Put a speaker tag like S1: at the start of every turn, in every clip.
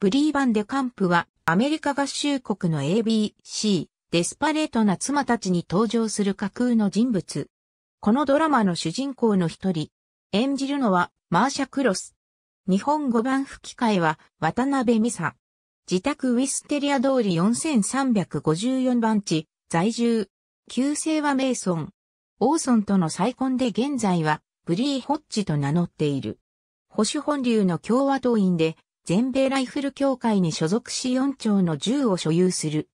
S1: ブリーバン・デ・カンプはアメリカ合衆国の ABC、デスパレートな妻たちに登場する架空の人物。このドラマの主人公の一人。演じるのはマーシャ・クロス。日本語版吹き替えは渡辺美沙。自宅ウィステリア通り4354番地、在住。旧姓はメイソン。オーソンとの再婚で現在はブリー・ホッジと名乗っている。保守本流の共和党員で全米ライフル協会に所属し4丁の銃を所有する。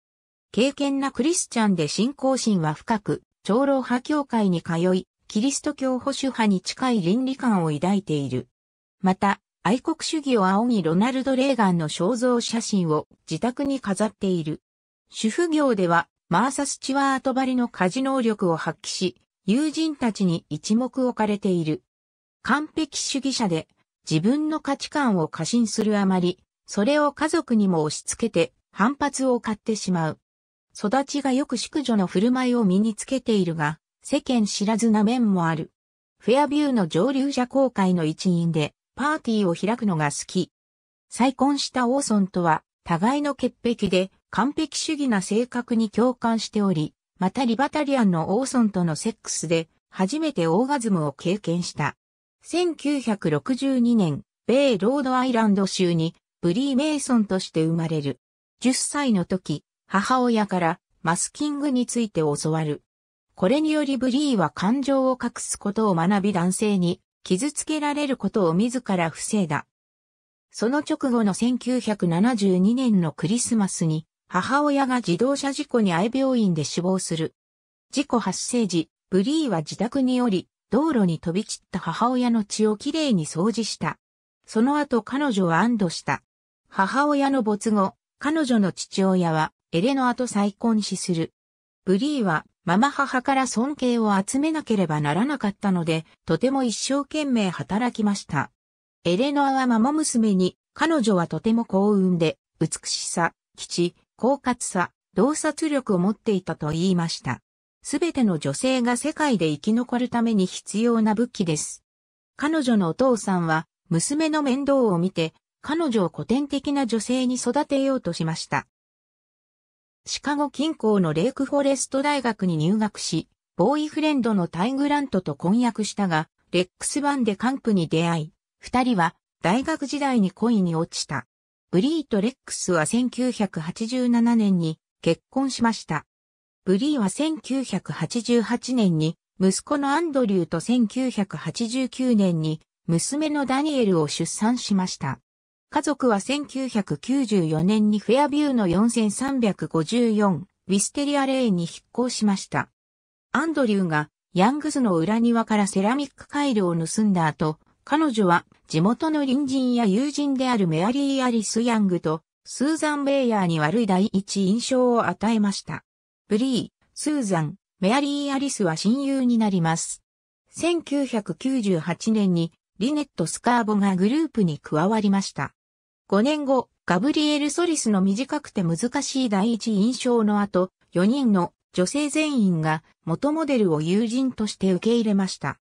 S1: 敬虔なクリスチャンで信仰心は深く、長老派協会に通い、キリスト教保守派に近い倫理観を抱いている。また、愛国主義を仰ぎロナルド・レーガンの肖像写真を自宅に飾っている。主婦業では、マーサ・スチュワートバりの家事能力を発揮し、友人たちに一目置かれている。完璧主義者で、自分の価値観を過信するあまり、それを家族にも押し付けて反発を買ってしまう。育ちがよく淑女の振る舞いを身につけているが、世間知らずな面もある。フェアビューの上流者公会の一員で、パーティーを開くのが好き。再婚したオーソンとは、互いの潔癖で、完璧主義な性格に共感しており、またリバタリアンのオーソンとのセックスで、初めてオーガズムを経験した。1962年、米ロードアイランド州にブリー・メイソンとして生まれる。10歳の時、母親からマスキングについて教わる。これによりブリーは感情を隠すことを学び男性に傷つけられることを自ら防いだ。その直後の1972年のクリスマスに母親が自動車事故に愛病院で死亡する。事故発生時、ブリーは自宅におり、道路に飛び散った母親の血をきれいに掃除した。その後彼女は安堵した。母親の没後、彼女の父親はエレノアと再婚死する。ブリーはママ母から尊敬を集めなければならなかったので、とても一生懸命働きました。エレノアはママ娘に、彼女はとても幸運で、美しさ、基地、狡猾さ、洞察力を持っていたと言いました。すべての女性が世界で生き残るために必要な武器です。彼女のお父さんは、娘の面倒を見て、彼女を古典的な女性に育てようとしました。シカゴ近郊のレイクフォレスト大学に入学し、ボーイフレンドのタイグラントと婚約したが、レックス版でカンプに出会い、二人は大学時代に恋に落ちた。ブリーとレックスは1987年に結婚しました。ブリーは1988年に息子のアンドリューと1989年に娘のダニエルを出産しました。家族は1994年にフェアビューの4354ウィステリアレーンに引っ越しました。アンドリューがヤングズの裏庭からセラミックカイルを盗んだ後、彼女は地元の隣人や友人であるメアリー・アリス・ヤングとスーザン・ベイヤーに悪い第一印象を与えました。ブリー、スーザン、メアリー・アリスは親友になります。1998年にリネット・スカーボがグループに加わりました。5年後、ガブリエル・ソリスの短くて難しい第一印象の後、4人の女性全員が元モデルを友人として受け入れました。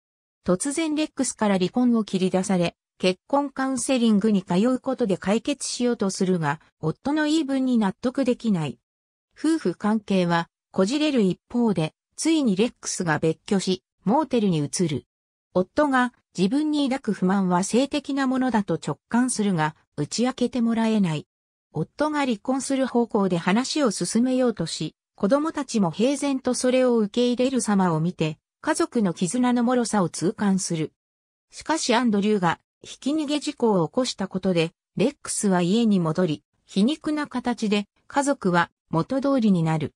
S1: 突然レックスから離婚を切り出され、結婚カウンセリングに通うことで解決しようとするが、夫の言い分に納得できない。夫婦関係はこじれる一方で、ついにレックスが別居し、モーテルに移る。夫が自分に抱く不満は性的なものだと直感するが、打ち明けてもらえない。夫が離婚する方向で話を進めようとし、子供たちも平然とそれを受け入れる様を見て、家族の絆の脆さを痛感する。しかしアンドリューが、ひき逃げ事故を起こしたことで、レックスは家に戻り、皮肉な形で、家族は元通りになる。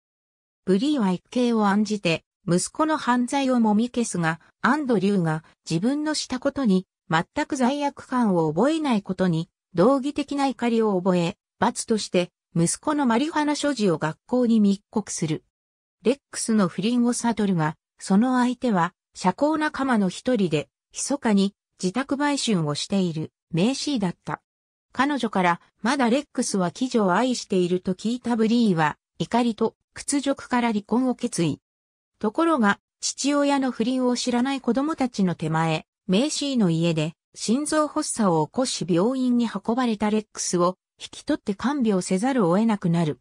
S1: ブリーは一計を案じて、息子の犯罪をもみ消すが、アンドリューが自分のしたことに、全く罪悪感を覚えないことに、道義的な怒りを覚え、罰として、息子のマリファナ所持を学校に密告する。レックスの不倫を悟るが、その相手は、社交仲間の一人で、密かに自宅売春をしている、名ーだった。彼女から、まだレックスは貴女を愛していると聞いたブリーは、怒りと屈辱から離婚を決意。ところが、父親の不倫を知らない子供たちの手前、メイシーの家で心臓発作を起こし病院に運ばれたレックスを引き取って看病せざるを得なくなる。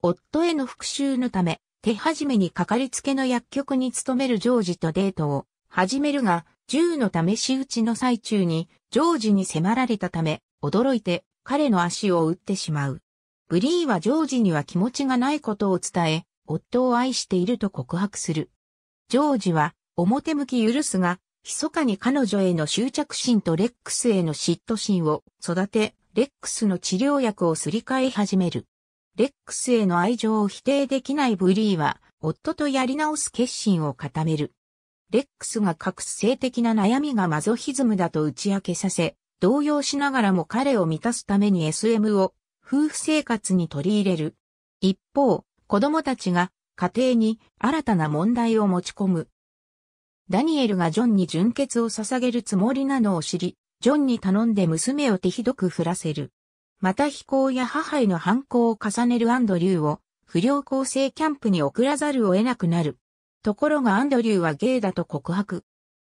S1: 夫への復讐のため、手始めにかかりつけの薬局に勤めるジョージとデートを始めるが、銃の試し撃ちの最中にジョージに迫られたため、驚いて彼の足を打ってしまう。ブリーはジョージには気持ちがないことを伝え、夫を愛していると告白する。ジョージは、表向き許すが、密かに彼女への執着心とレックスへの嫉妬心を育て、レックスの治療薬をすり替え始める。レックスへの愛情を否定できないブリーは、夫とやり直す決心を固める。レックスが隠す性的な悩みがマゾヒズムだと打ち明けさせ、動揺しながらも彼を満たすために SM を夫婦生活に取り入れる。一方、子供たちが家庭に新たな問題を持ち込む。ダニエルがジョンに純血を捧げるつもりなのを知り、ジョンに頼んで娘を手ひどく振らせる。また非行や母への反抗を重ねるアンドリューを不良構成キャンプに送らざるを得なくなる。ところがアンドリューはゲイだと告白。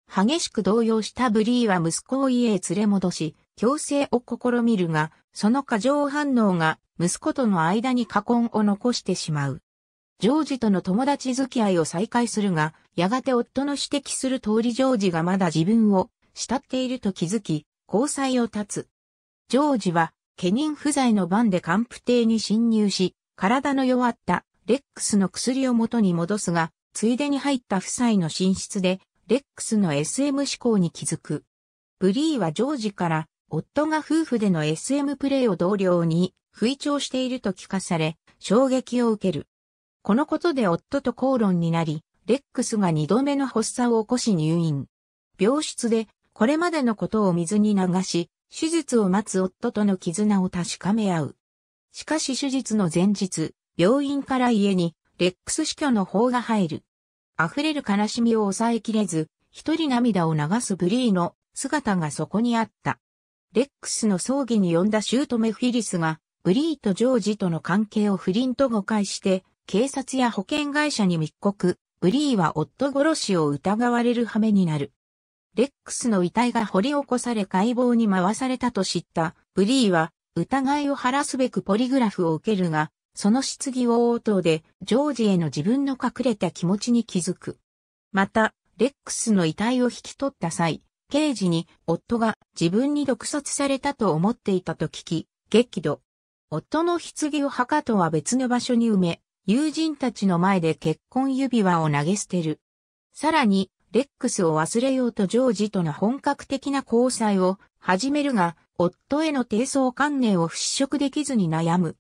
S1: 激しく動揺したブリーは息子を家へ連れ戻し、強制を試みるが、その過剰反応が息子との間に過婚を残してしまう。ジョージとの友達付き合いを再開するが、やがて夫の指摘する通りジョージがまだ自分を慕っていると気づき、交際を断つ。ジョージは、家人不在の番で還付邸に侵入し、体の弱ったレックスの薬を元に戻すが、ついでに入った夫妻の寝室で、レックスの SM 思考に気づく。ブリーはジョージから夫が夫婦での SM プレイを同僚に吹聴していると聞かされ、衝撃を受ける。このことで夫と口論になり、レックスが二度目の発作を起こし入院。病室で、これまでのことを水に流し、手術を待つ夫との絆を確かめ合う。しかし手術の前日、病院から家に、レックス死去の法が入る。溢れる悲しみを抑えきれず、一人涙を流すブリーの姿がそこにあった。レックスの葬儀に呼んだ姑フィリスが、ブリーとジョージとの関係を不倫と誤解して、警察や保険会社に密告、ブリーは夫殺しを疑われる羽目になる。レックスの遺体が掘り起こされ解剖に回されたと知ったブリーは疑いを晴らすべくポリグラフを受けるが、その質疑応答でジョージへの自分の隠れた気持ちに気づく。また、レックスの遺体を引き取った際、刑事に夫が自分に毒殺されたと思っていたと聞き、激怒。夫の棺を墓とは別の場所に埋め、友人たちの前で結婚指輪を投げ捨てる。さらに、レックスを忘れようとジョージとの本格的な交際を始めるが、夫への低層観念を払拭できずに悩む。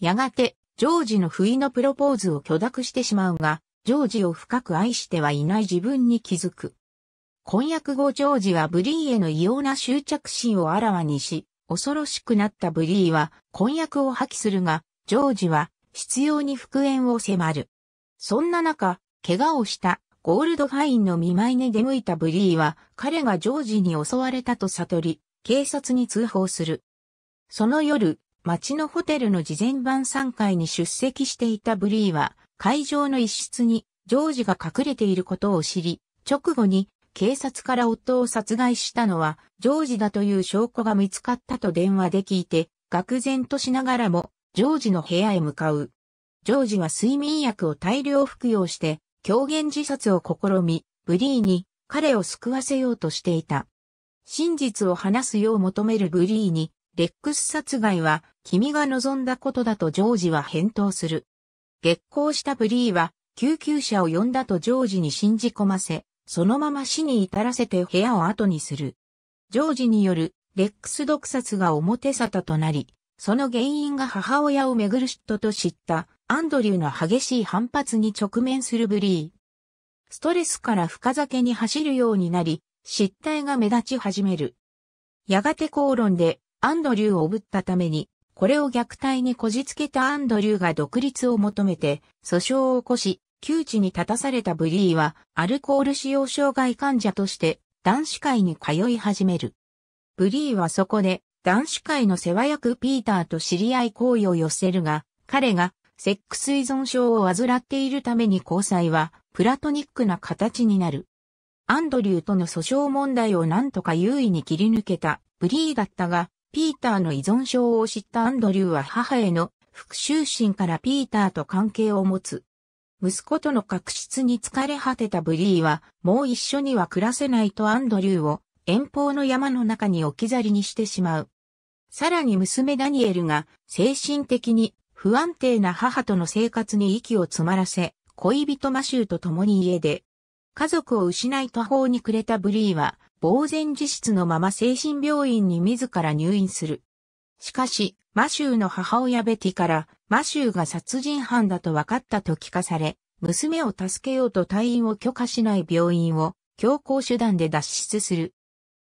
S1: やがて、ジョージの不意のプロポーズを許諾してしまうが、ジョージを深く愛してはいない自分に気づく。婚約後ジョージはブリーへの異様な執着心をあらわにし、恐ろしくなったブリーは婚約を破棄するが、ジョージは執拗に復縁を迫る。そんな中、怪我をしたゴールドファインの見舞いに出向いたブリーは彼がジョージに襲われたと悟り、警察に通報する。その夜、町のホテルの事前晩餐会に出席していたブリーは会場の一室にジョージが隠れていることを知り、直後に警察から夫を殺害したのは、ジョージだという証拠が見つかったと電話で聞いて、愕然としながらも、ジョージの部屋へ向かう。ジョージは睡眠薬を大量服用して、狂言自殺を試み、ブリーに彼を救わせようとしていた。真実を話すよう求めるブリーに、レックス殺害は君が望んだことだとジョージは返答する。激高したブリーは救急車を呼んだとジョージに信じ込ませ、そのまま死に至らせて部屋を後にする。ジョージによるレックス毒殺が表沙汰となり、その原因が母親をめぐる嫉妬と知ったアンドリューの激しい反発に直面するブリー。ストレスから深酒に走るようになり、失態が目立ち始める。やがて口論でアンドリューをおぶったために、これを虐待にこじつけたアンドリューが独立を求めて訴訟を起こし、窮地に立たされたブリーは、アルコール使用障害患者として、男子会に通い始める。ブリーはそこで、男子会の世話役ピーターと知り合い行為を寄せるが、彼が、セックス依存症を患っているために交際は、プラトニックな形になる。アンドリューとの訴訟問題を何とか優位に切り抜けたブリーだったが、ピーターの依存症を知ったアンドリューは母への復讐心からピーターと関係を持つ。息子との確執に疲れ果てたブリーは、もう一緒には暮らせないとアンドリューを遠方の山の中に置き去りにしてしまう。さらに娘ダニエルが精神的に不安定な母との生活に息を詰まらせ、恋人マシューと共に家で、家族を失い途方に暮れたブリーは、呆然自失のまま精神病院に自ら入院する。しかし、マシューの母親ベティから、マシューが殺人犯だと分かったと聞かされ、娘を助けようと退院を許可しない病院を強行手段で脱出する。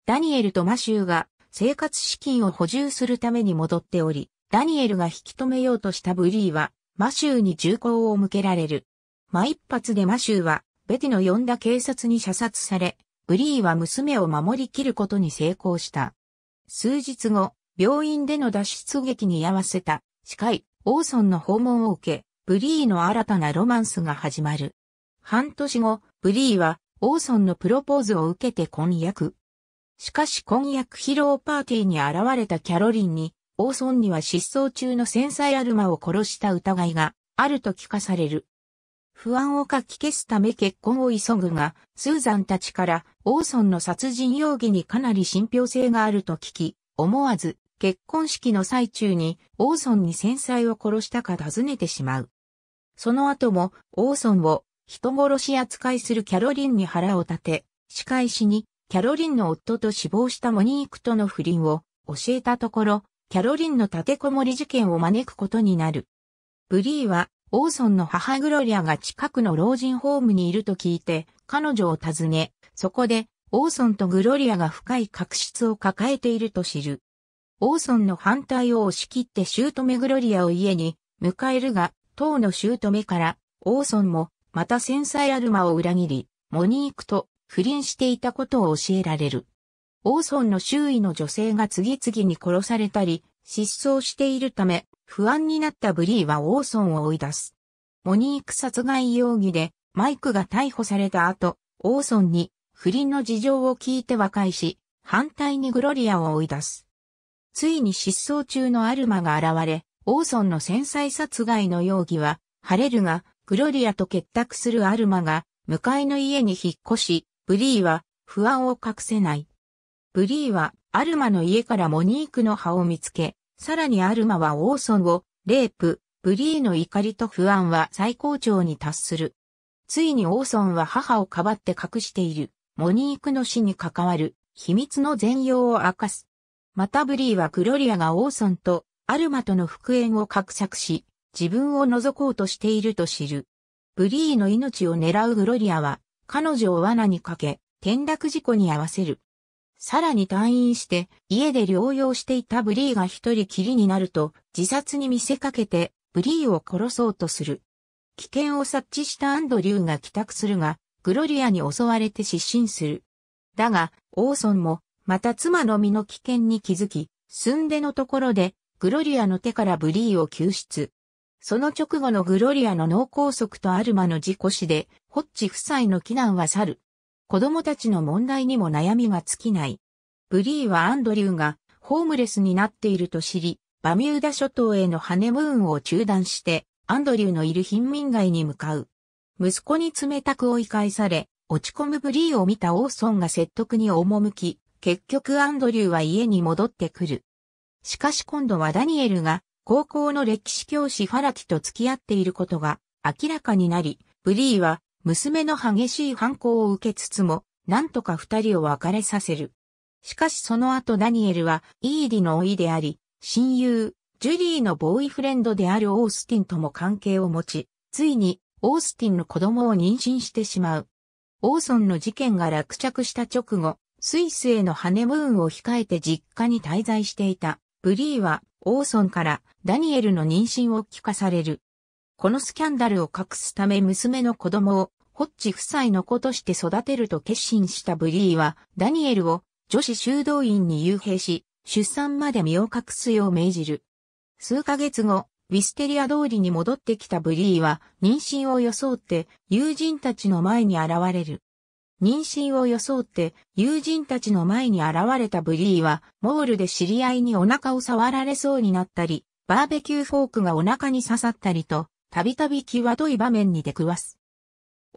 S1: ダニエルとマシューが生活資金を補充するために戻っており、ダニエルが引き止めようとしたブリーは、マシューに銃口を向けられる。ま一発でマシューは、ベティの呼んだ警察に射殺され、ブリーは娘を守りきることに成功した。数日後、病院での脱出劇に合わせた、司会、オーソンの訪問を受け、ブリーの新たなロマンスが始まる。半年後、ブリーは、オーソンのプロポーズを受けて婚約。しかし婚約披露パーティーに現れたキャロリンに、オーソンには失踪中の繊細アルマを殺した疑いがあると聞かされる。不安をかき消すため結婚を急ぐが、スーザンたちからオーソンの殺人容疑にかなり信憑性があると聞き、思わず結婚式の最中にオーソンに戦災を殺したか尋ねてしまう。その後もオーソンを人殺し扱いするキャロリンに腹を立て、仕返しにキャロリンの夫と死亡したモニークとの不倫を教えたところ、キャロリンの立てこもり事件を招くことになる。ブリーはオーソンの母グロリアが近くの老人ホームにいると聞いて彼女を訪ね、そこでオーソンとグロリアが深い確執を抱えていると知る。オーソンの反対を押し切って姑グロリアを家に迎えるが、当の姑からオーソンもまた繊細アルマを裏切り、モニークと不倫していたことを教えられる。オーソンの周囲の女性が次々に殺されたり、失踪しているため、不安になったブリーはオーソンを追い出す。モニーク殺害容疑で、マイクが逮捕された後、オーソンに不倫の事情を聞いて和解し、反対にグロリアを追い出す。ついに失踪中のアルマが現れ、オーソンの繊細殺害の容疑は晴れるが、グロリアと結託するアルマが、向かいの家に引っ越し、ブリーは不安を隠せない。ブリーはアルマの家からモニークの葉を見つけ、さらにアルマはオーソンをレープ、ブリーの怒りと不安は最高潮に達する。ついにオーソンは母をかばって隠している、モニークの死に関わる、秘密の全容を明かす。またブリーはクロリアがオーソンとアルマとの復縁を画策し、自分を覗こうとしていると知る。ブリーの命を狙うグロリアは、彼女を罠にかけ、転落事故に合わせる。さらに退院して、家で療養していたブリーが一人きりになると、自殺に見せかけて、ブリーを殺そうとする。危険を察知したアンドリューが帰宅するが、グロリアに襲われて失神する。だが、オーソンもまた妻の身の危険に気づき、寸出のところで、グロリアの手からブリーを救出。その直後のグロリアの脳梗塞とアルマの事故死で、ホッチ夫妻の避難は去る。子供たちの問題にも悩みが尽きない。ブリーはアンドリューがホームレスになっていると知り、バミューダ諸島へのハネムーンを中断して、アンドリューのいる貧民街に向かう。息子に冷たく追い返され、落ち込むブリーを見たオーソンが説得に赴き、結局アンドリューは家に戻ってくる。しかし今度はダニエルが高校の歴史教師ファラティと付き合っていることが明らかになり、ブリーは娘の激しい反抗を受けつつも、なんとか二人を別れさせる。しかしその後ダニエルはイーディの老いであり、親友、ジュリーのボーイフレンドであるオースティンとも関係を持ち、ついにオースティンの子供を妊娠してしまう。オーソンの事件が落着した直後、スイスへのハネムーンを控えて実家に滞在していたブリーはオーソンからダニエルの妊娠を聞かされる。このスキャンダルを隠すため娘の子供をホッチ夫妻の子として育てると決心したブリーはダニエルを女子修道院に幽閉し出産まで身を隠すよう命じる。数ヶ月後、ウィステリア通りに戻ってきたブリーは妊娠を装って友人たちの前に現れる。妊娠を装って友人たちの前に現れたブリーは、モールで知り合いにお腹を触られそうになったり、バーベキューフォークがお腹に刺さったりと、たびたび際どい場面に出くわす。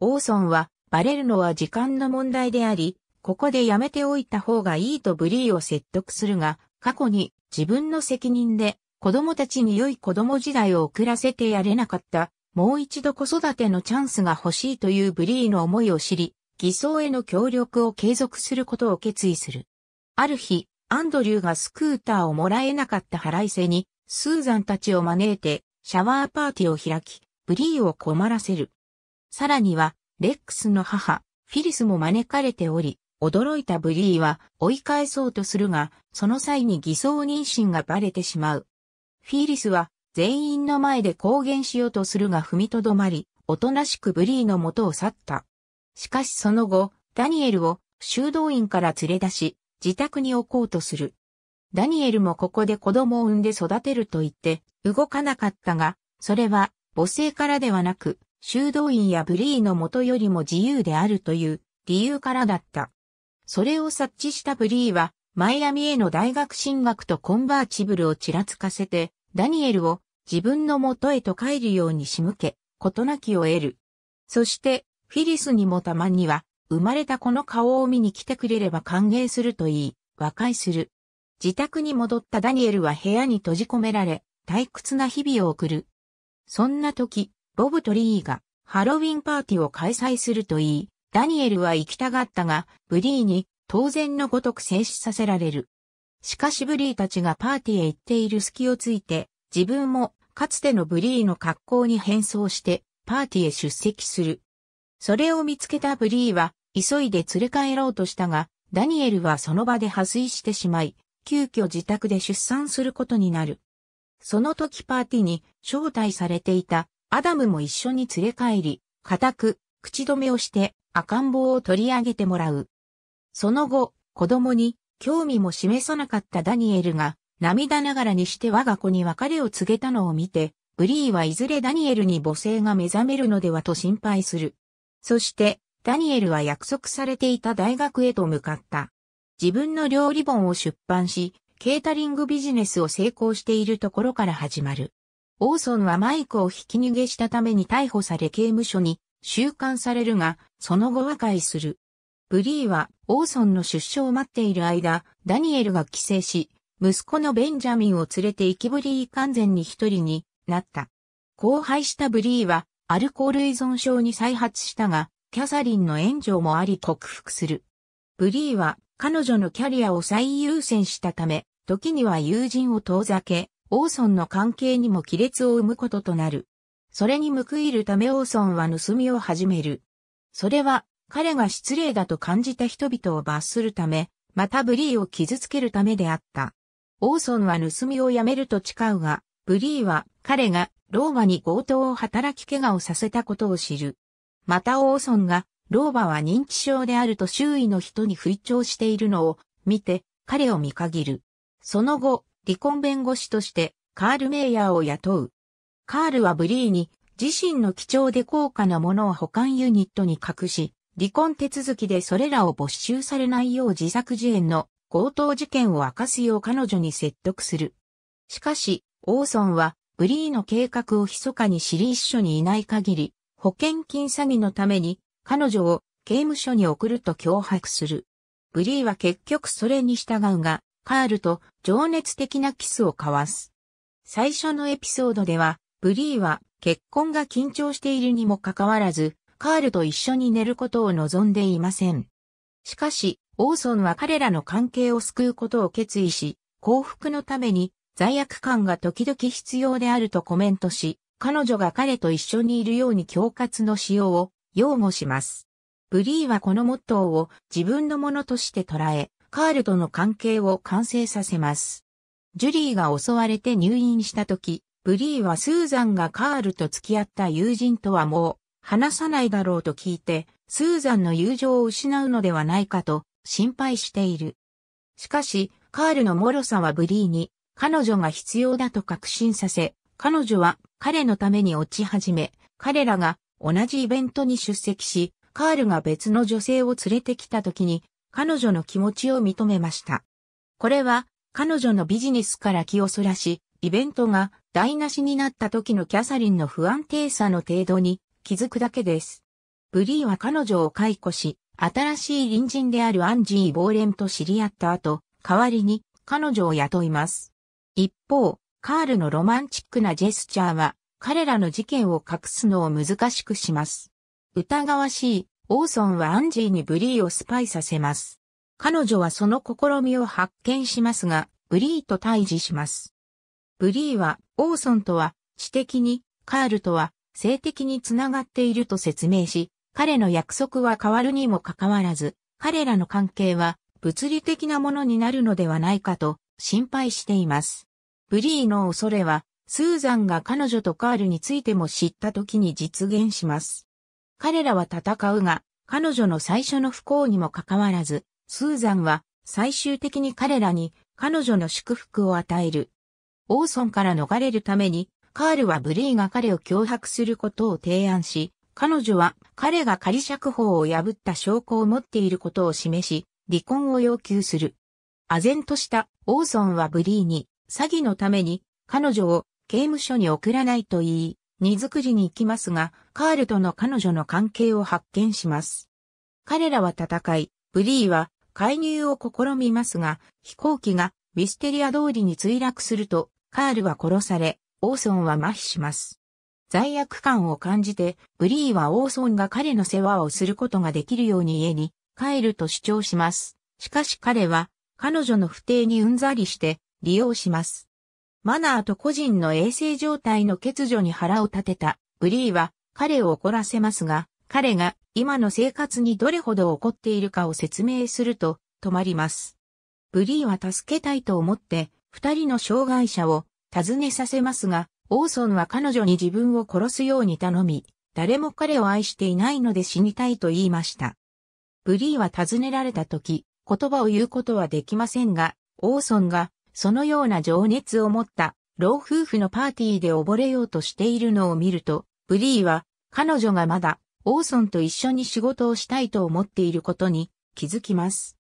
S1: オーソンは、バレるのは時間の問題であり、ここでやめておいた方がいいとブリーを説得するが、過去に自分の責任で子供たちに良い子供時代を送らせてやれなかった、もう一度子育てのチャンスが欲しいというブリーの思いを知り、偽装への協力を継続することを決意する。ある日、アンドリューがスクーターをもらえなかった腹いせに、スーザンたちを招いて、シャワーパーティーを開き、ブリーを困らせる。さらには、レックスの母、フィリスも招かれており、驚いたブリーは追い返そうとするが、その際に偽装妊娠がバレてしまう。フィリスは全員の前で公言しようとするが踏みとどまり、おとなしくブリーの元を去った。しかしその後、ダニエルを修道院から連れ出し、自宅に置こうとする。ダニエルもここで子供を産んで育てると言って動かなかったが、それは母性からではなく、修道院やブリーの元よりも自由であるという理由からだった。それを察知したブリーは、マイアミへの大学進学とコンバーチブルをちらつかせて、ダニエルを自分の元へと帰るように仕向け、事なきを得る。そして、フィリスにもたまには、生まれた子の顔を見に来てくれれば歓迎するといい、和解する。自宅に戻ったダニエルは部屋に閉じ込められ、退屈な日々を送る。そんな時、ボブとリーがハロウィンパーティーを開催するといい、ダニエルは行きたがったが、ブリーに当然のごとく制止させられる。しかしブリーたちがパーティーへ行っている隙をついて、自分もかつてのブリーの格好に変装してパーティーへ出席する。それを見つけたブリーは、急いで連れ帰ろうとしたが、ダニエルはその場で破水してしまい、急遽自宅で出産することになる。その時パーティーに招待されていたアダムも一緒に連れ帰り、固く口止めをして赤ん坊を取り上げてもらう。その後、子供に興味も示さなかったダニエルが涙ながらにして我が子に別れを告げたのを見て、ブリーはいずれダニエルに母性が目覚めるのではと心配する。そして、ダニエルは約束されていた大学へと向かった。自分の料理本を出版し、ケータリングビジネスを成功しているところから始まる。オーソンはマイクをひき逃げしたために逮捕され刑務所に収監されるが、その後和解する。ブリーはオーソンの出所を待っている間、ダニエルが帰省し、息子のベンジャミンを連れて行きブリー完全に一人になった。荒廃したブリーはアルコール依存症に再発したが、キャサリンの援助もあり克服する。ブリーは彼女のキャリアを最優先したため、時には友人を遠ざけ、オーソンの関係にも亀裂を生むこととなる。それに報いるためオーソンは盗みを始める。それは彼が失礼だと感じた人々を罰するため、またブリーを傷つけるためであった。オーソンは盗みをやめると誓うが、ブリーは彼が老婆に強盗を働き怪我をさせたことを知る。またオーソンが老婆は認知症であると周囲の人に吹聴しているのを見て彼を見限る。その後、離婚弁護士としてカール・メイヤーを雇う。カールはブリーに自身の貴重で高価なものを保管ユニットに隠し、離婚手続きでそれらを没収されないよう自作自演の強盗事件を明かすよう彼女に説得する。しかし、オーソンはブリーの計画を密かに知り一緒にいない限り、保険金詐欺のために彼女を刑務所に送ると脅迫する。ブリーは結局それに従うが、カールと情熱的なキスを交わす。最初のエピソードでは、ブリーは結婚が緊張しているにもかかわらず、カールと一緒に寝ることを望んでいません。しかし、オーソンは彼らの関係を救うことを決意し、幸福のために罪悪感が時々必要であるとコメントし、彼女が彼と一緒にいるように恐喝の使用を擁護します。ブリーはこのモットーを自分のものとして捉え、カールとの関係を完成させます。ジュリーが襲われて入院した時、ブリーはスーザンがカールと付き合った友人とはもう話さないだろうと聞いて、スーザンの友情を失うのではないかと心配している。しかし、カールの脆さはブリーに彼女が必要だと確信させ、彼女は彼のために落ち始め、彼らが同じイベントに出席し、カールが別の女性を連れてきた時に、彼女の気持ちを認めました。これは、彼女のビジネスから気をそらし、イベントが台無しになった時のキャサリンの不安定さの程度に気づくだけです。ブリーは彼女を解雇し、新しい隣人であるアンジー・ボーレンと知り合った後、代わりに彼女を雇います。一方、カールのロマンチックなジェスチャーは、彼らの事件を隠すのを難しくします。疑わしい、オーソンはアンジーにブリーをスパイさせます。彼女はその試みを発見しますが、ブリーと対峙します。ブリーは、オーソンとは、知的に、カールとは、性的につながっていると説明し、彼の約束は変わるにもかかわらず、彼らの関係は、物理的なものになるのではないかと、心配しています。ブリーの恐れは、スーザンが彼女とカールについても知った時に実現します。彼らは戦うが、彼女の最初の不幸にもかかわらず、スーザンは最終的に彼らに彼女の祝福を与える。オーソンから逃れるために、カールはブリーが彼を脅迫することを提案し、彼女は彼が仮釈放を破った証拠を持っていることを示し、離婚を要求する。唖然としたオーソンはブリーに詐欺のために彼女を刑務所に送らないと言い、荷造りに行きますが、カールとの彼女の関係を発見します。彼らは戦い、ブリーは介入を試みますが、飛行機がウィステリア通りに墜落すると、カールは殺され、オーソンは麻痺します。罪悪感を感じて、ブリーはオーソンが彼の世話をすることができるように家に帰ると主張します。しかし彼は、彼女の不定にうんざりして、利用します。マナーと個人の衛生状態の欠如に腹を立てたブリーは彼を怒らせますが、彼が今の生活にどれほど怒っているかを説明すると止まります。ブリーは助けたいと思って二人の障害者を訪ねさせますが、オーソンは彼女に自分を殺すように頼み、誰も彼を愛していないので死にたいと言いました。ブリーは尋ねられた時、言葉を言うことはできませんが、オーソンがそのような情熱を持った老夫婦のパーティーで溺れようとしているのを見ると、ブリーは彼女がまだオーソンと一緒に仕事をしたいと思っていることに気づきます。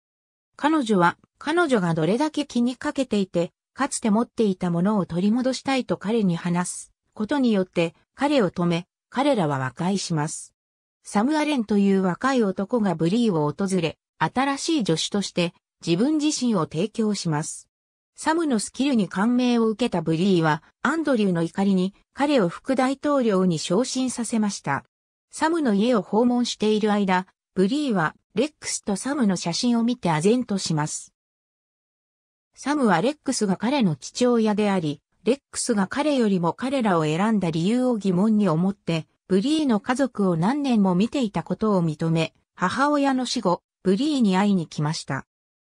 S1: 彼女は彼女がどれだけ気にかけていて、かつて持っていたものを取り戻したいと彼に話すことによって彼を止め、彼らは和解します。サム・アレンという若い男がブリーを訪れ、新しい助手として自分自身を提供します。サムのスキルに感銘を受けたブリーは、アンドリューの怒りに彼を副大統領に昇進させました。サムの家を訪問している間、ブリーはレックスとサムの写真を見て唖然とします。サムはレックスが彼の父親であり、レックスが彼よりも彼らを選んだ理由を疑問に思って、ブリーの家族を何年も見ていたことを認め、母親の死後、ブリーに会いに来ました。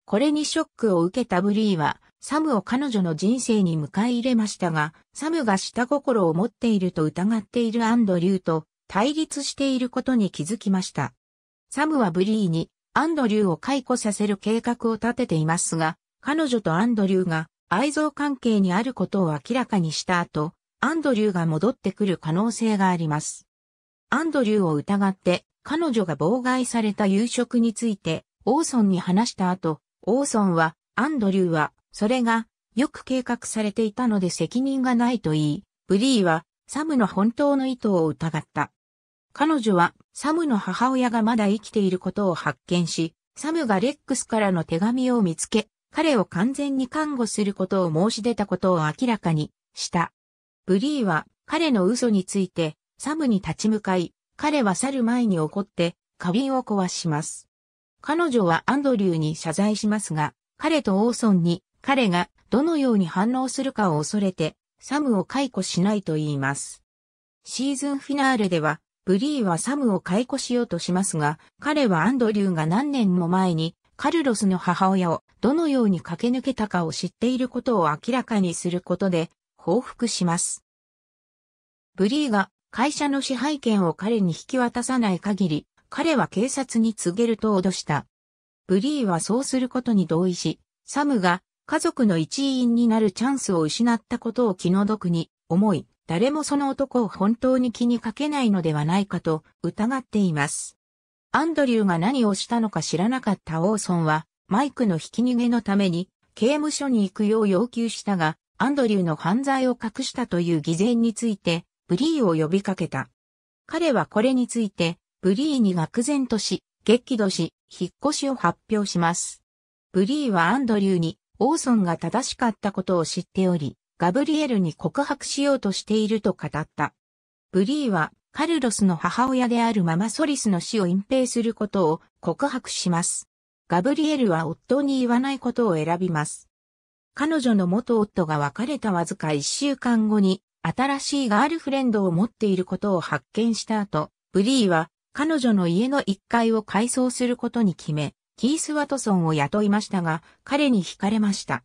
S1: これにショックを受けたブリーは、サムを彼女の人生に迎え入れましたが、サムが下心を持っていると疑っているアンドリューと対立していることに気づきました。サムはブリーにアンドリューを解雇させる計画を立てていますが、彼女とアンドリューが愛憎関係にあることを明らかにした後、アンドリューが戻ってくる可能性があります。アンドリューを疑って彼女が妨害された夕食についてオーソンに話した後、オーソンはアンドリューはそれが、よく計画されていたので責任がないと言い、ブリーは、サムの本当の意図を疑った。彼女は、サムの母親がまだ生きていることを発見し、サムがレックスからの手紙を見つけ、彼を完全に看護することを申し出たことを明らかにした。ブリーは彼の嘘についてサムに立ち向かい、彼は去る前に怒って花瓶を壊します。彼女はアンドリューに謝罪しますが、彼とオーソンに彼がどのように反応するかを恐れて、サムを解雇しないと言います。シーズンフィナーレでは、ブリーはサムを解雇しようとしますが、彼はアンドリューが何年も前に、カルロスの母親をどのように駆け抜けたかを知っていることを明らかにすることで、報復します。ブリーが会社の支配権を彼に引き渡さない限り、彼は警察に告げると脅した。ブリーはそうすることに同意し、サムが家族の一員になるチャンスを失ったことを気の毒に思い、誰もその男を本当に気にかけないのではないかと疑っています。アンドリューが何をしたのか知らなかったオーソンは、マイクの引き逃げのために刑務所に行くよう要求したが、アンドリューの犯罪を隠したという偽善について、ブリーを呼びかけた。彼はこれについて、ブリーに愕然とし、激怒し、引っ越しを発表します。ブリーはアンドリューにオーソンが正しかったことを知っており、ガブリエルに告白しようとしていると語った。ブリーは、カルロスの母親であるママソリスの死を隠蔽することを告白します。ガブリエルは夫に言わないことを選びます。彼女の元夫が別れたわずか一週間後に、新しいガールフレンドを持っていることを発見した後、ブリーは彼女の家の1階を改装することに決め、キース・ワトソンを雇いましたが、彼に惹かれました。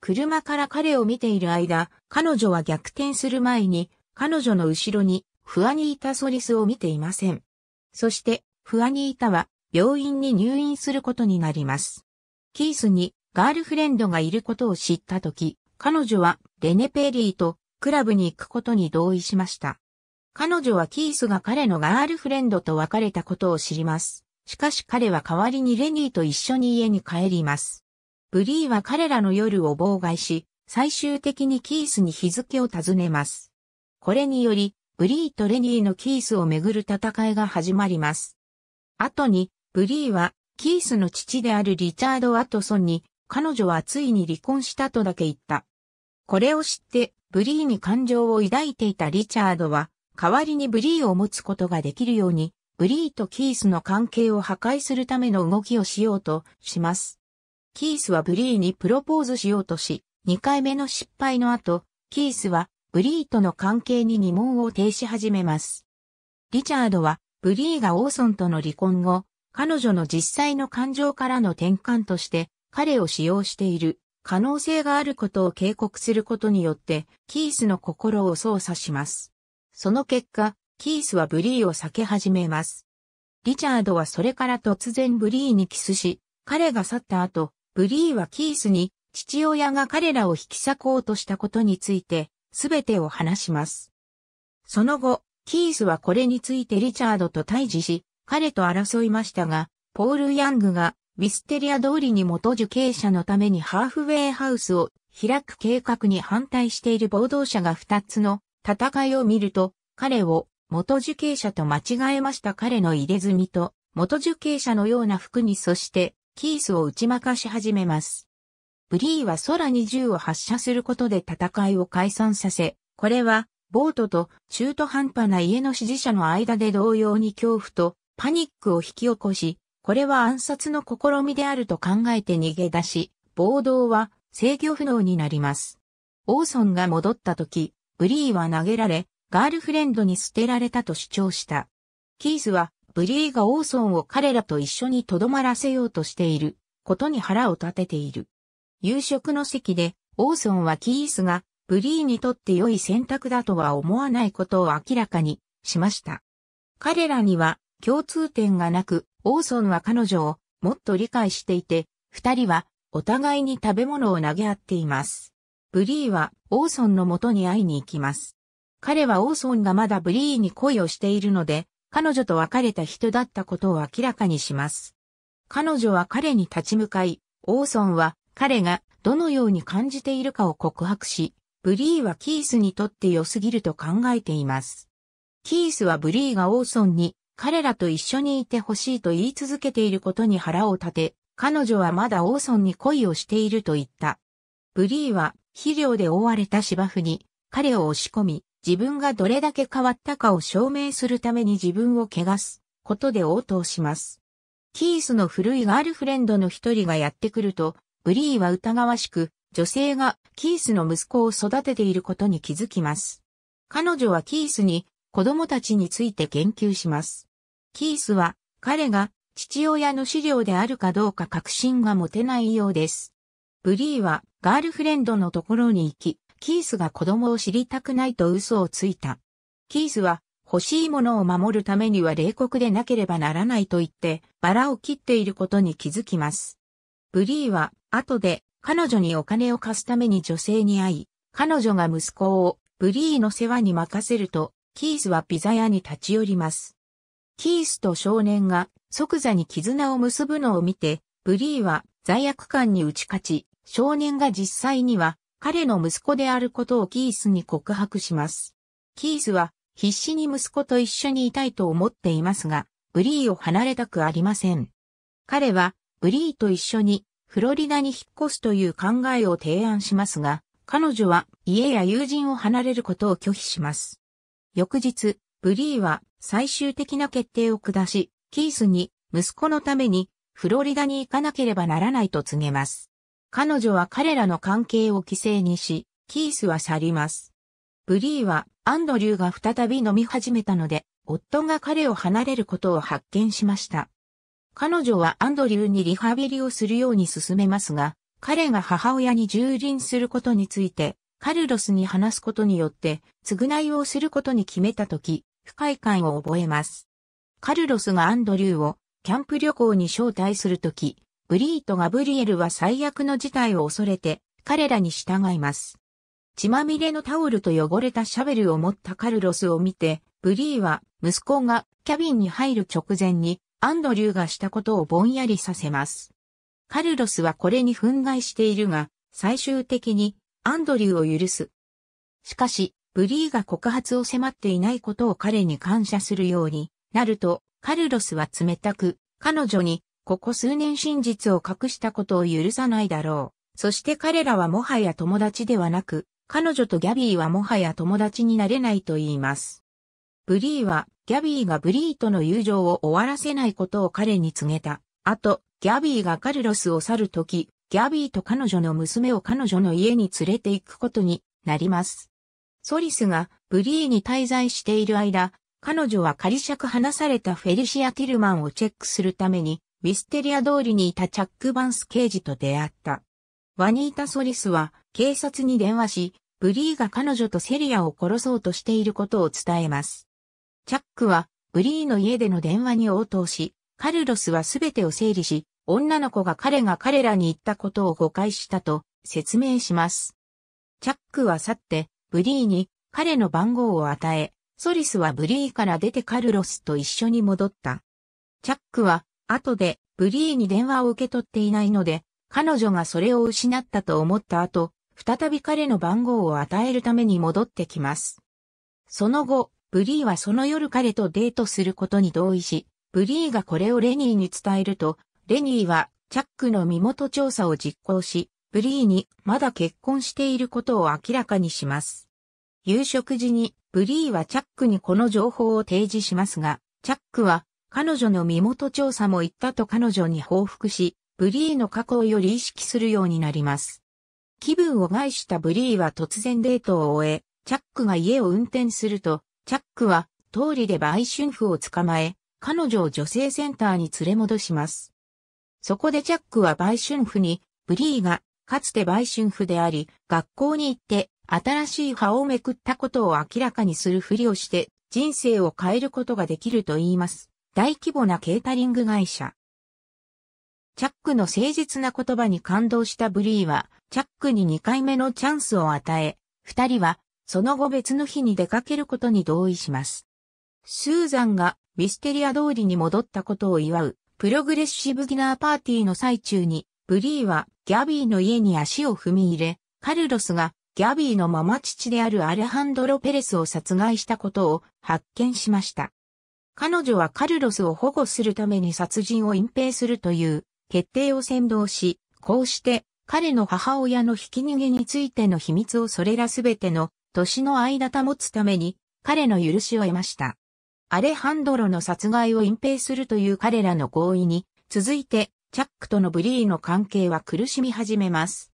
S1: 車から彼を見ている間、彼女は逆転する前に、彼女の後ろに、フアニータ・ソリスを見ていません。そして、フアニータは、病院に入院することになります。キースに、ガールフレンドがいることを知ったとき、彼女は、レネ・ペリーと、クラブに行くことに同意しました。彼女はキースが彼のガールフレンドと別れたことを知ります。しかし彼は代わりにレニーと一緒に家に帰ります。ブリーは彼らの夜を妨害し、最終的にキースに日付を尋ねます。これにより、ブリーとレニーのキースをめぐる戦いが始まります。後に、ブリーは、キースの父であるリチャード・ワトソンに、彼女はついに離婚したとだけ言った。これを知って、ブリーに感情を抱いていたリチャードは、代わりにブリーを持つことができるように、ブリーとキースの関係を破壊するための動きをしようとします。キースはブリーにプロポーズしようとし、2回目の失敗の後、キースはブリーとの関係に疑問を呈し始めます。リチャードはブリーがオーソンとの離婚後、彼女の実際の感情からの転換として彼を使用している可能性があることを警告することによってキースの心を操作します。その結果、キースはブリーを避け始めます。リチャードはそれから突然ブリーにキスし、彼が去った後、ブリーはキースに父親が彼らを引き裂こうとしたことについて、すべてを話します。その後、キースはこれについてリチャードと対峙し、彼と争いましたが、ポール・ヤングがウィステリア通りに元受刑者のためにハーフウェイハウスを開く計画に反対している暴動者が2つの戦いを見ると、彼を元受刑者と間違えました彼の入れ墨と、元受刑者のような服にそして、キースを打ち負かし始めます。ブリーは空に銃を発射することで戦いを解散させ、これは、ボートと中途半端な家の支持者の間で同様に恐怖とパニックを引き起こし、これは暗殺の試みであると考えて逃げ出し、暴動は制御不能になります。オーソンが戻った時、ブリーは投げられ、ガールフレンドに捨てられたと主張した。キースは、ブリーがオーソンを彼らと一緒に留まらせようとしている、ことに腹を立てている。夕食の席で、オーソンはキースが、ブリーにとって良い選択だとは思わないことを明らかにしました。彼らには共通点がなく、オーソンは彼女をもっと理解していて、二人はお互いに食べ物を投げ合っています。ブリーはオーソンの元に会いに行きます。彼はオーソンがまだブリーに恋をしているので、彼女と別れた人だったことを明らかにします。彼女は彼に立ち向かい、オーソンは彼がどのように感じているかを告白し、ブリーはキースにとって良すぎると考えています。キースはブリーがオーソンに彼らと一緒にいてほしいと言い続けていることに腹を立て、彼女はまだオーソンに恋をしていると言った。ブリーは肥料で覆われた芝生に彼を押し込み、自分がどれだけ変わったかを証明するために自分を汚すことで応答します。キースの古いガールフレンドの一人がやってくると、ブリーは疑わしく、女性がキースの息子を育てていることに気づきます。彼女はキースに子供たちについて言及します。キースは彼が父親の資料であるかどうか確信が持てないようです。ブリーはガールフレンドのところに行き、キースが子供を知りたくないと嘘をついた。キースは欲しいものを守るためには冷酷でなければならないと言ってバラを切っていることに気づきます。ブリーは後で彼女にお金を貸すために女性に会い、彼女が息子をブリーの世話に任せると、キースはピザ屋に立ち寄ります。キースと少年が即座に絆を結ぶのを見て、ブリーは罪悪感に打ち勝ち、少年が実際には彼の息子であることをキースに告白します。キースは必死に息子と一緒にいたいと思っていますが、ブリーを離れたくありません。彼はブリーと一緒にフロリダに引っ越すという考えを提案しますが、彼女は家や友人を離れることを拒否します。翌日、ブリーは最終的な決定を下し、キースに息子のためにフロリダに行かなければならないと告げます。彼女は彼らの関係を規制にし、キースは去ります。ブリーはアンドリューが再び飲み始めたので、夫が彼を離れることを発見しました。彼女はアンドリューにリハビリをするように勧めますが、彼が母親に蹂躙することについて、カルロスに話すことによって、償いをすることに決めたとき、不快感を覚えます。カルロスがアンドリューをキャンプ旅行に招待するとき、ブリーとガブリエルは最悪の事態を恐れて、彼らに従います。血まみれのタオルと汚れたシャベルを持ったカルロスを見て、ブリーは息子がキャビンに入る直前にアンドリューがしたことをぼんやりさせます。カルロスはこれに憤慨しているが、最終的にアンドリューを許す。しかし、ブリーが告発を迫っていないことを彼に感謝するようになると、カルロスは冷たく、彼女にここ数年真実を隠したことを許さないだろう。そして彼らはもはや友達ではなく、彼女とギャビーはもはや友達になれないと言います。ブリーは、ギャビーがブリーとの友情を終わらせないことを彼に告げた。あと、ギャビーがカルロスを去るとき、ギャビーと彼女の娘を彼女の家に連れて行くことになります。ソリスがブリーに滞在している間、彼女は仮釈放されたフェリシア・ティルマンをチェックするためにミステリア通りにいたチャック・バンス刑事と出会った。ワニータ・ソリスは警察に電話し、ブリーが彼女とセリアを殺そうとしていることを伝えます。チャックはブリーの家での電話に応答し、カルロスは全てを整理し、女の子が彼が彼らに言ったことを誤解したと説明します。チャックは去って、ブリーに彼の番号を与え、ソリスはブリーから出てカルロスと一緒に戻った。チャックは後で、ブリーに電話を受け取っていないので、彼女がそれを失ったと思った後、再び彼の番号を与えるために戻ってきます。その後、ブリーはその夜彼とデートすることに同意し、ブリーがこれをレニーに伝えると、レニーはチャックの身元調査を実行し、ブリーにまだ結婚していることを明らかにします。夕食時にブリーはチャックにこの情報を提示しますが、チャックは彼女の身元調査も行ったと彼女に報復し、ブリーの過去をより意識するようになります。気分を害したブリーは突然デートを終え、チャックが家を運転すると、チャックは通りで売春婦を捕まえ、彼女を女性センターに連れ戻します。そこでチャックは売春婦に、ブリーがかつて売春婦であり、学校に行って新しい葉をめくったことを明らかにするふりをして人生を変えることができると言います。大規模なケータリング会社。チャックの誠実な言葉に感動したブリーは、チャックに2回目のチャンスを与え、二人は、その後別の日に出かけることに同意します。スーザンがミステリア通りに戻ったことを祝う、プログレッシブギナーパーティーの最中に、ブリーはギャビーの家に足を踏み入れ、カルロスがギャビーのママ父であるアレハンドロ・ペレスを殺害したことを発見しました。彼女はカルロスを保護するために殺人を隠蔽するという決定を先導し、こうして彼の母親のひき逃げについての秘密をそれらすべての年の間保つために彼の許しを得ました。アレハンドロの殺害を隠蔽するという彼らの合意に、続いてチャックとのブリーの関係は苦しみ始めます。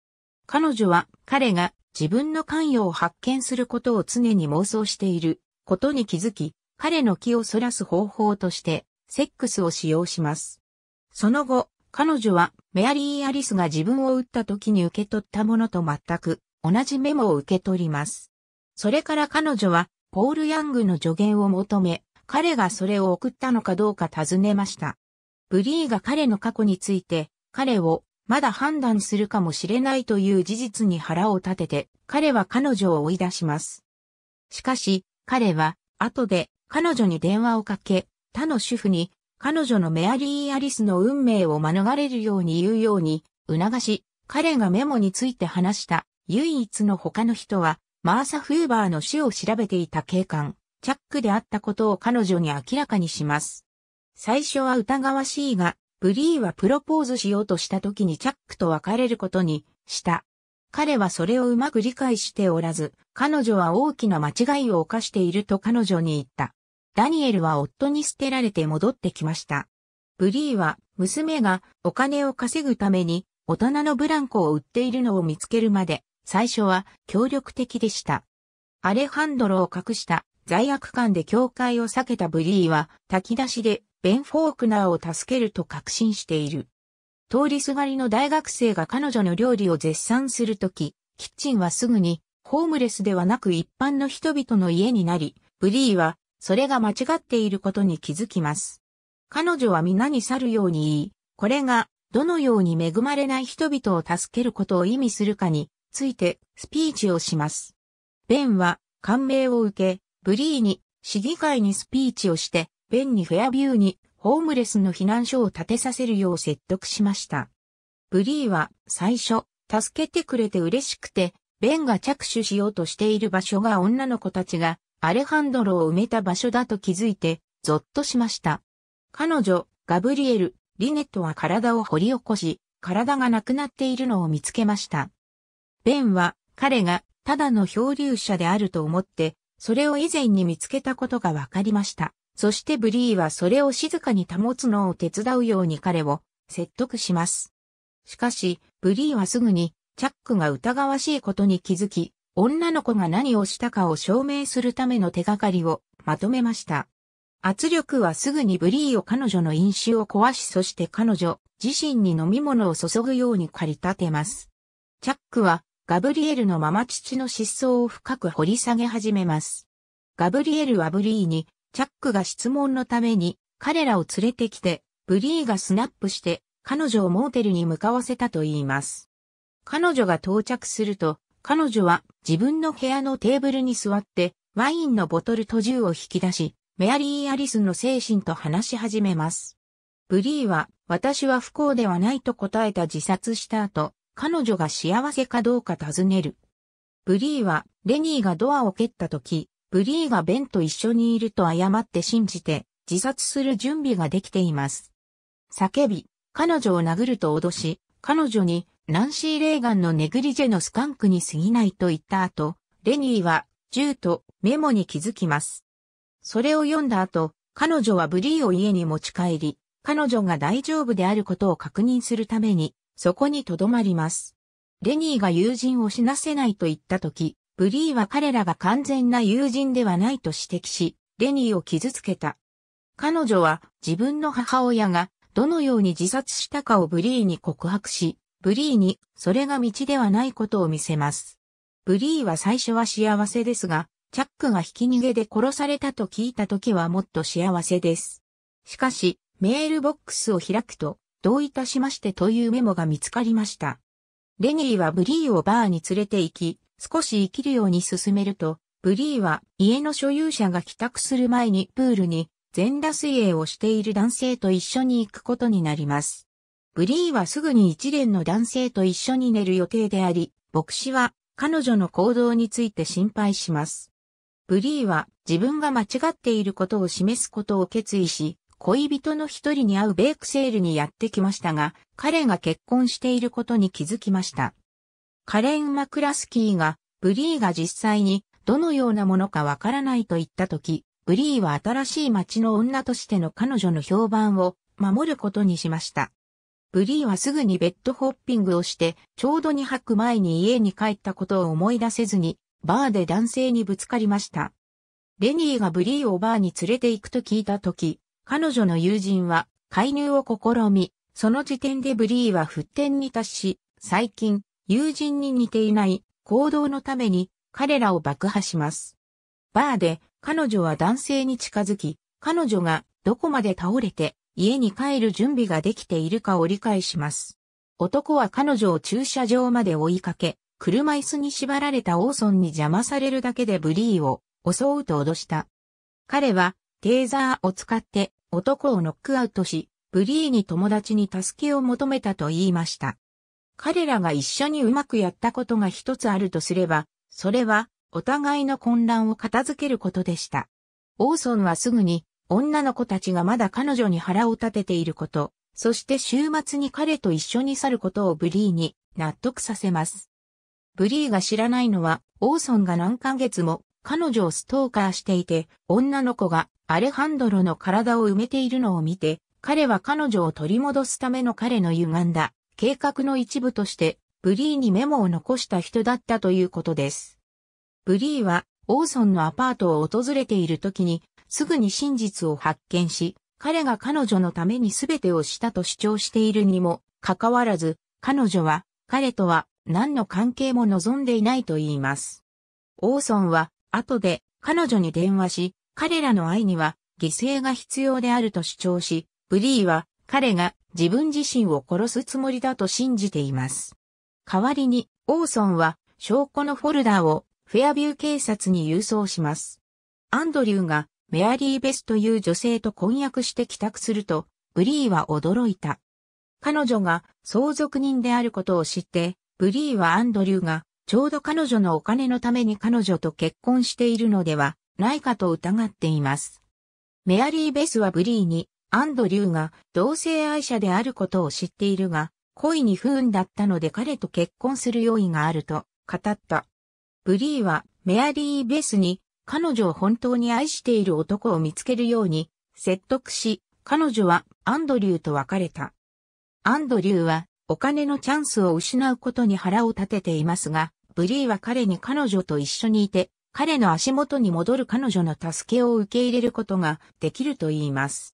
S1: 彼女は彼が自分の関与を発見することを常に妄想していることに気づき、彼の気をそらす方法として、セックスを使用します。その後、彼女はメアリー・アリスが自分を撃った時に受け取ったものと全く同じメモを受け取ります。それから彼女はポール・ヤングの助言を求め、彼がそれを送ったのかどうか尋ねました。ブリーが彼の過去について、彼をまだ判断するかもしれないという事実に腹を立てて、彼は彼女を追い出します。しかし、彼は後で彼女に電話をかけ、他の主婦に、彼女のメアリー・アリスの運命を免れるように言うように、促し、彼がメモについて話した唯一の他の人は、マーサ・フーバーの死を調べていた警官、チャックであったことを彼女に明らかにします。最初は疑わしいが、ブリーはプロポーズしようとした時にチャックと別れることにした。彼はそれをうまく理解しておらず、彼女は大きな間違いを犯していると彼女に言った。ダニエルは夫に捨てられて戻ってきました。ブリーは娘がお金を稼ぐために大人のブランコを売っているのを見つけるまで最初は協力的でした。アレハンドロを隠した罪悪感で教会を避けたブリーは炊き出しでベン・フォークナーを助けると確信している。通りすがりの大学生が彼女の料理を絶賛するとき、キッチンはすぐにホームレスではなく一般の人々の家になり、ブリーはそれが間違っていることに気づきます。彼女は皆に去るように言い、これがどのように恵まれない人々を助けることを意味するかについてスピーチをします。ベンは感銘を受け、ブリーに市議会にスピーチをして、ベンにフェアビューにホームレスの避難所を建てさせるよう説得しました。ブリーは最初、助けてくれて嬉しくて、ベンが着手しようとしている場所が女の子たちがアレハンドロを埋めた場所だと気づいて、ゾッとしました。彼女、ガブリエル、リネットは体を掘り起こし、体がなくなっているのを見つけました。ベンは、彼が、ただの漂流者であると思って、それを以前に見つけたことが分かりました。そしてブリーはそれを静かに保つのを手伝うように彼を説得します。しかし、ブリーはすぐに、チャックが疑わしいことに気づき、女の子が何をしたかを証明するための手がかりをまとめました。圧力はすぐにブリーを彼女の飲酒を壊しそして彼女自身に飲み物を注ぐように駆り立てます。チャックはガブリエルのまま父の失踪を深く掘り下げ始めます。ガブリエルはブリーにチャックが質問のために彼らを連れてきてブリーがスナップして彼女をモーテルに向かわせたと言います。彼女が到着すると彼女は自分の部屋のテーブルに座ってワインのボトルと銃を引き出し、メアリー・アリスの精神と話し始めます。ブリーは私は不幸ではないと答えた自殺した後、彼女が幸せかどうか尋ねる。ブリーはレニーがドアを蹴った時、ブリーがベンと一緒にいると誤って信じて自殺する準備ができています。叫び、彼女を殴ると脅し、彼女にナンシー・レーガンのネグリジェのスカンクに過ぎないと言った後、レニーは、銃とメモに気づきます。それを読んだ後、彼女はブリーを家に持ち帰り、彼女が大丈夫であることを確認するために、そこに留まります。レニーが友人を死なせないと言った時、ブリーは彼らが完全な友人ではないと指摘し、レニーを傷つけた。彼女は自分の母親がどのように自殺したかをブリーに告白し、ブリーにそれが道ではないことを見せます。ブリーは最初は幸せですが、チャックがひき逃げで殺されたと聞いた時はもっと幸せです。しかし、メールボックスを開くと、どういたしましてというメモが見つかりました。レニーはブリーをバーに連れて行き、少し生きるように進めると、ブリーは家の所有者が帰宅する前にプールに全裸水泳をしている男性と一緒に行くことになります。ブリーはすぐに一連の男性と一緒に寝る予定であり、牧師は彼女の行動について心配します。ブリーは自分が間違っていることを示すことを決意し、恋人の一人に会うベークセールにやってきましたが、彼が結婚していることに気づきました。カレン・マクラスキーが、ブリーが実際にどのようなものかわからないと言ったとき、ブリーは新しい街の女としての彼女の評判を守ることにしました。ブリーはすぐにベッドホッピングをして、ちょうど2泊前に家に帰ったことを思い出せずに、バーで男性にぶつかりました。レニーがブリーをバーに連れて行くと聞いたとき、彼女の友人は介入を試み、その時点でブリーは沸点に達し、最近、友人に似ていない行動のために彼らを爆破します。バーで彼女は男性に近づき、彼女がどこまで倒れて家に帰る準備ができているかを理解します。男は彼女を駐車場まで追いかけ、車椅子に縛られたオーソンに邪魔されるだけでブリーを襲うと脅した。彼はテーザーを使って男をノックアウトし、ブリーに友達に助けを求めたと言いました。彼らが一緒にうまくやったことが一つあるとすれば、それはお互いの混乱を片付けることでした。オーソンはすぐに女の子たちがまだ彼女に腹を立てていること、そして週末に彼と一緒に去ることをブリーに納得させます。ブリーが知らないのは、オーソンが何ヶ月も彼女をストーカーしていて、女の子がアレハンドロの体を埋めているのを見て、彼は彼女を取り戻すための彼の歪んだ計画の一部として、ブリーにメモを残した人だったということです。ブリーはオーソンのアパートを訪れている時に、すぐに真実を発見し、彼が彼女のために全てをしたと主張しているにも、かかわらず、彼女は、彼とは何の関係も望んでいないと言います。オーソンは、後で彼女に電話し、彼らの愛には犠牲が必要であると主張し、ブリーは彼が自分自身を殺すつもりだと信じています。代わりに、オーソンは証拠のフォルダをフェアビュー警察に郵送します。アンドリューがメアリー・ベスという女性と婚約して帰宅すると、ブリーは驚いた。彼女が相続人であることを知って、ブリーはアンドリューがちょうど彼女のお金のために彼女と結婚しているのではないかと疑っています。メアリー・ベスはブリーにアンドリューが同性愛者であることを知っているが、恋に不運だったので彼と結婚する用意があると語った。ブリーはメアリー・ベスに彼女を本当に愛している男を見つけるように説得し、彼女はアンドリューと別れた。アンドリューはお金のチャンスを失うことに腹を立てていますが、ブリーは彼に彼女と一緒にいて、彼の足元に戻る彼女の助けを受け入れることができると言います。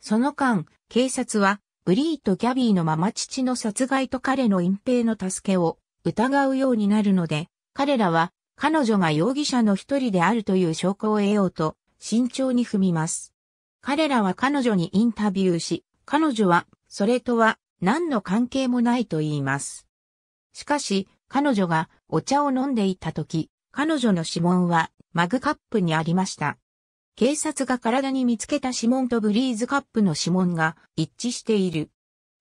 S1: その間、警察は、ブリーとギャビーのまま父の殺害と彼の隠蔽の助けを疑うようになるので、彼らは彼女が容疑者の一人であるという証拠を得ようと慎重に踏みます。彼らは彼女にインタビューし、彼女はそれとは何の関係もないと言います。しかし、彼女がお茶を飲んでいた時、彼女の指紋はマグカップにありました。警察が体に見つけた指紋とブリーズカップの指紋が一致している。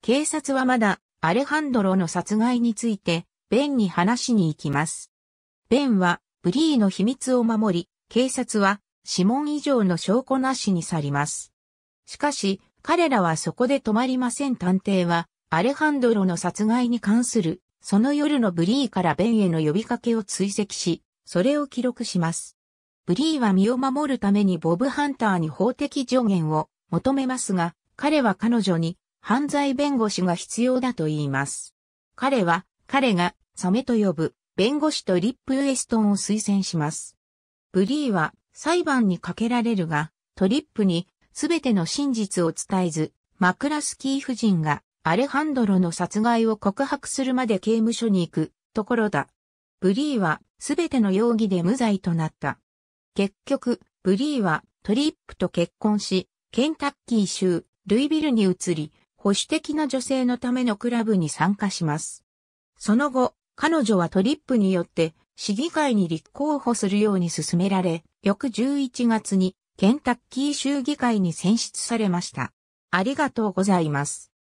S1: 警察はまだアレハンドロの殺害について、弁に話しに行きます。ベンはブリーの秘密を守り、警察は指紋以上の証拠なしに去ります。しかし、彼らはそこで止まりません探偵は、アレハンドロの殺害に関する、その夜のブリーからベンへの呼びかけを追跡し、それを記録します。ブリーは身を守るためにボブハンターに法的上限を求めますが、彼は彼女に犯罪弁護士が必要だと言います。彼は、彼がサメと呼ぶ弁護士とリップ・ウエストンを推薦します。ブリーは裁判にかけられるが、トリップにすべての真実を伝えず、マクラスキー夫人がアレハンドロの殺害を告白するまで刑務所に行くところだ。ブリーはすべての容疑で無罪となった。結局、ブリーはトリップと結婚し、ケンタッキー州ルイビルに移り、保守的な女性のためのクラブに参加します。その後、彼女はトリップによって市議会に立候補するように進められ、翌11月にケンタッキー州議会に選出されました。ありがとうございます。